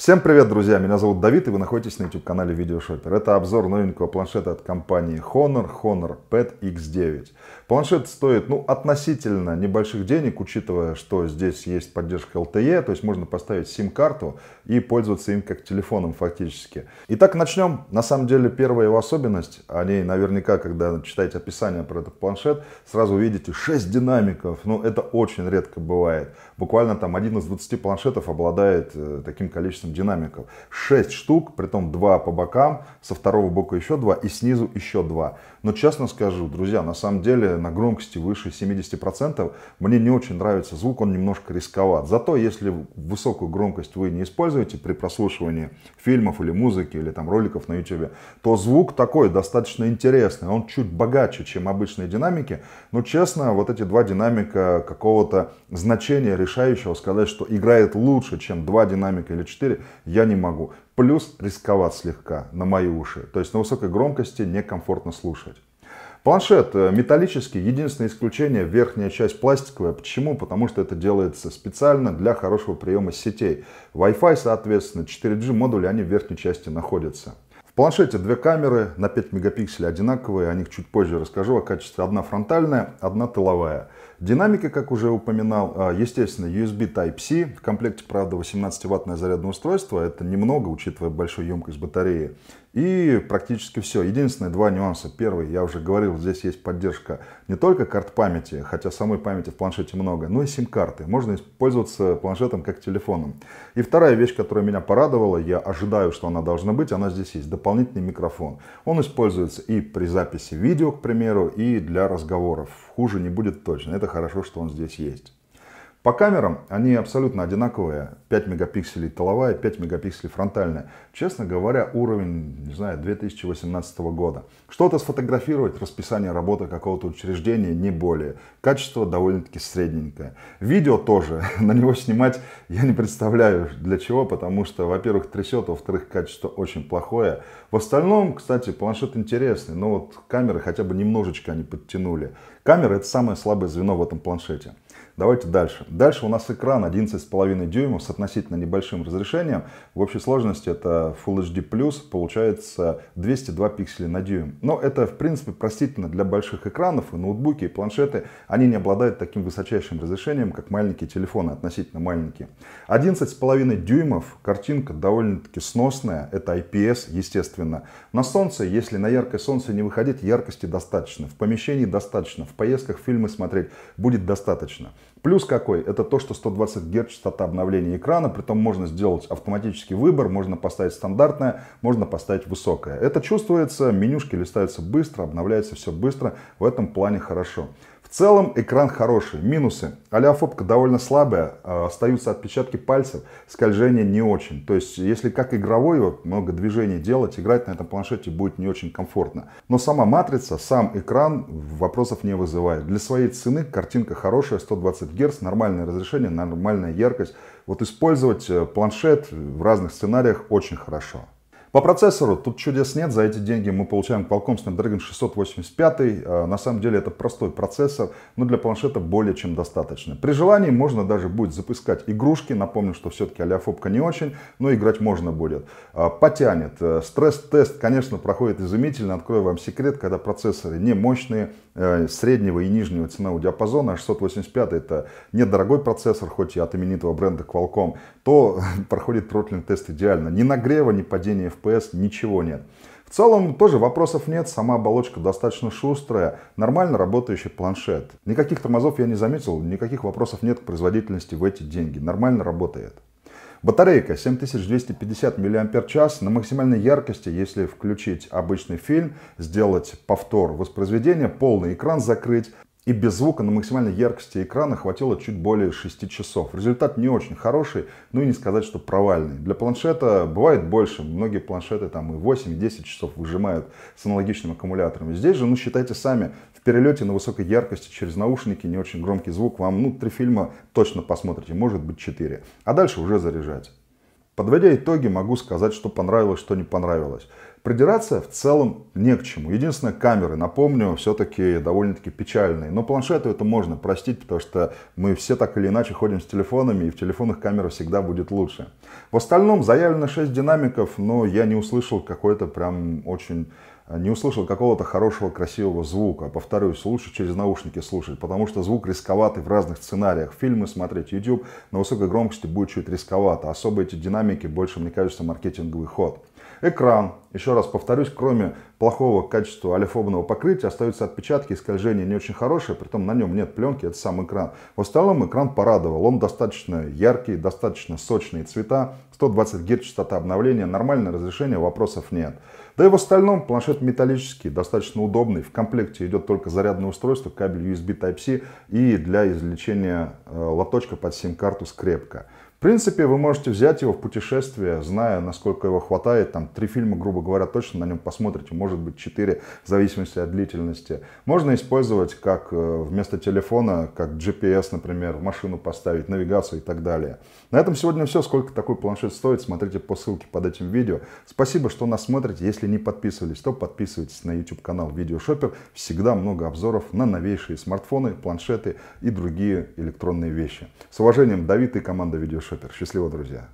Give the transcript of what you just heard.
Всем привет, друзья! Меня зовут Давид, и вы находитесь на YouTube-канале Видеошопер. Это обзор новенького планшета от компании Honor, Honor Pad X9. Планшет стоит ну, относительно небольших денег, учитывая, что здесь есть поддержка LTE, то есть можно поставить сим-карту и пользоваться им как телефоном фактически. Итак, начнем. На самом деле, первая его особенность, о ней наверняка, когда читаете описание про этот планшет, сразу видите 6 динамиков. Ну, это очень редко бывает. Буквально там один из 20 планшетов обладает э, таким количеством количеством динамиков. 6 штук, при том 2 по бокам, со второго бока еще 2 и снизу еще 2. Но честно скажу, друзья, на самом деле на громкости выше 70% мне не очень нравится звук, он немножко рисковат. Зато если высокую громкость вы не используете при прослушивании фильмов или музыки, или там роликов на YouTube, то звук такой достаточно интересный, он чуть богаче, чем обычные динамики. Но честно, вот эти два динамика какого-то значения решающего сказать, что играет лучше, чем два динамика или четыре, я не могу. Плюс рисковать слегка на мои уши. То есть на высокой громкости некомфортно слушать. Планшет э, металлический, единственное исключение, верхняя часть пластиковая. Почему? Потому что это делается специально для хорошего приема сетей. Wi-Fi, соответственно, 4G модули, они в верхней части находятся. В планшете две камеры на 5 мегапикселей одинаковые, о них чуть позже расскажу о а качестве. Одна фронтальная, одна тыловая. Динамики, как уже упоминал, а, естественно, USB Type-C. В комплекте, правда, 18-ваттное зарядное устройство. Это немного, учитывая большую емкость батареи. И практически все. Единственные два нюанса. Первый, я уже говорил, здесь есть поддержка не только карт памяти, хотя самой памяти в планшете много, но и сим-карты. Можно пользоваться планшетом как телефоном. И вторая вещь, которая меня порадовала, я ожидаю, что она должна быть, она здесь есть. Дополнительный микрофон. Он используется и при записи видео, к примеру, и для разговоров. Хуже не будет точно. Это хорошо, что он здесь есть. По камерам они абсолютно одинаковые. 5 мегапикселей толовая, 5 мегапикселей фронтальная. Честно говоря, уровень, не знаю, 2018 года. Что-то сфотографировать, расписание работы какого-то учреждения, не более. Качество довольно-таки средненькое. Видео тоже. На него снимать я не представляю для чего, потому что, во-первых, трясет, во-вторых, качество очень плохое. В остальном, кстати, планшет интересный, но вот камеры хотя бы немножечко они подтянули. Камера это самое слабое звено в этом планшете. Давайте дальше. Дальше у нас экран 11,5 дюймов с относительно небольшим разрешением. В общей сложности это Full HD+, получается 202 пикселя на дюйм. Но это, в принципе, простительно для больших экранов, и ноутбуки, и планшеты, они не обладают таким высочайшим разрешением, как маленькие телефоны, относительно маленькие. 11,5 дюймов, картинка довольно-таки сносная, это IPS, естественно. На солнце, если на яркое солнце не выходить, яркости достаточно, в помещении достаточно, в поездках фильмы смотреть будет достаточно. Плюс какой? Это то, что 120 Гц частота обновления экрана, при притом можно сделать автоматический выбор, можно поставить стандартное, можно поставить высокое. Это чувствуется, менюшки листаются быстро, обновляется все быстро, в этом плане хорошо. В целом экран хороший. Минусы. Аляфобка довольно слабая, а, остаются отпечатки пальцев, скольжение не очень. То есть, если как игровой, вот, много движений делать, играть на этом планшете будет не очень комфортно. Но сама матрица, сам экран вопросов не вызывает. Для своей цены картинка хорошая, 120 Гц, нормальное разрешение, нормальная яркость. Вот использовать э, планшет в разных сценариях очень хорошо. По процессору тут чудес нет, за эти деньги мы получаем Qualcomm Snapdragon 685, на самом деле это простой процессор, но для планшета более чем достаточно. При желании можно даже будет запускать игрушки, напомню, что все-таки алиофобка не очень, но играть можно будет. А, потянет. Э, стресс-тест, конечно, проходит изумительно, открою вам секрет, когда процессоры не мощные, э, среднего и нижнего ценового диапазона, а 685 это недорогой процессор, хоть и от именитого бренда Qualcomm, то проходит тротлинг-тест идеально. Ни нагрева, ни падения в FPS, ничего нет. В целом тоже вопросов нет, сама оболочка достаточно шустрая, нормально работающий планшет. Никаких тормозов я не заметил, никаких вопросов нет к производительности в эти деньги, нормально работает. Батарейка 7250 мАч на максимальной яркости, если включить обычный фильм, сделать повтор воспроизведения, полный экран закрыть, и без звука на максимальной яркости экрана хватило чуть более 6 часов. Результат не очень хороший, ну и не сказать, что провальный. Для планшета бывает больше. Многие планшеты там и 8-10 часов выжимают с аналогичным аккумулятором. Здесь же, ну считайте сами, в перелете на высокой яркости через наушники, не очень громкий звук, вам ну три фильма точно посмотрите, может быть 4. А дальше уже заряжать. Подводя итоги, могу сказать, что понравилось, что не понравилось. Продираться в целом не к чему. Единственное, камеры, напомню, все-таки довольно-таки печальные. Но планшету это можно простить, потому что мы все так или иначе ходим с телефонами, и в телефонах камера всегда будет лучше. В остальном заявлено 6 динамиков, но я не услышал какой-то прям очень не услышал какого-то хорошего, красивого звука. Повторюсь, лучше через наушники слушать, потому что звук рисковатый в разных сценариях. Фильмы смотреть, YouTube на высокой громкости будет чуть рисковато. Особо эти динамики больше, мне кажется, маркетинговый ход. Экран, еще раз повторюсь, кроме плохого качества олефобного покрытия, остаются отпечатки и скольжения не очень хорошие, притом на нем нет пленки, это сам экран. В остальном экран порадовал, он достаточно яркий, достаточно сочные цвета, 120 Гц частота обновления, нормальное разрешение, вопросов нет. Да и в остальном планшет металлический, достаточно удобный. В комплекте идет только зарядное устройство, кабель USB Type-C и для извлечения э, лоточка под сим-карту скрепка. В принципе, вы можете взять его в путешествие, зная, насколько его хватает. Там три фильма, грубо говоря, точно на нем посмотрите, может быть, четыре, в зависимости от длительности. Можно использовать как э, вместо телефона, как GPS, например, машину поставить, навигацию и так далее. На этом сегодня все. Сколько такой планшет стоит, смотрите по ссылке под этим видео. Спасибо, что нас смотрите. Если не подписывались, то подписывайтесь на YouTube канал Видеошопер. Всегда много обзоров на новейшие смартфоны, планшеты и другие электронные вещи. С уважением, Давид и команда Видеошопер. Шопер. Счастливо, друзья!